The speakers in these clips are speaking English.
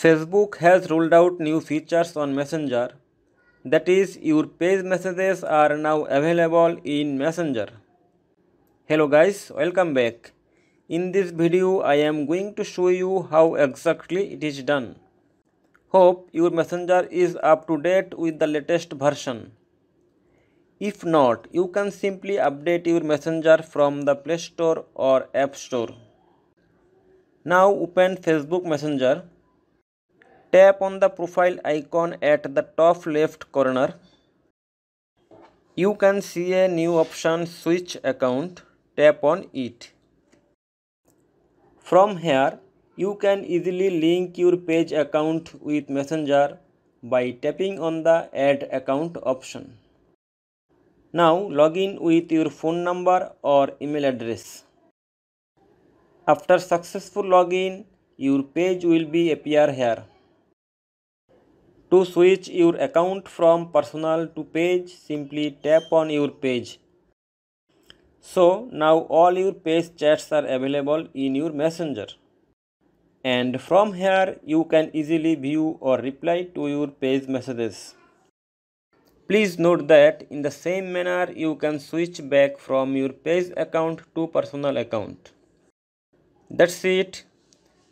Facebook has rolled out new features on Messenger. That is, your page messages are now available in Messenger. Hello guys, welcome back. In this video, I am going to show you how exactly it is done. Hope your Messenger is up to date with the latest version. If not, you can simply update your Messenger from the Play Store or App Store. Now open Facebook Messenger tap on the profile icon at the top left corner. You can see a new option switch account. Tap on it. From here, you can easily link your page account with Messenger by tapping on the add account option. Now log in with your phone number or email address. After successful login, your page will be appear here. To switch your account from personal to page, simply tap on your page. So now all your page chats are available in your messenger. And from here you can easily view or reply to your page messages. Please note that in the same manner you can switch back from your page account to personal account. That's it.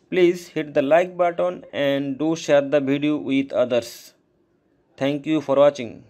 Please hit the like button and do share the video with others. Thank you for watching.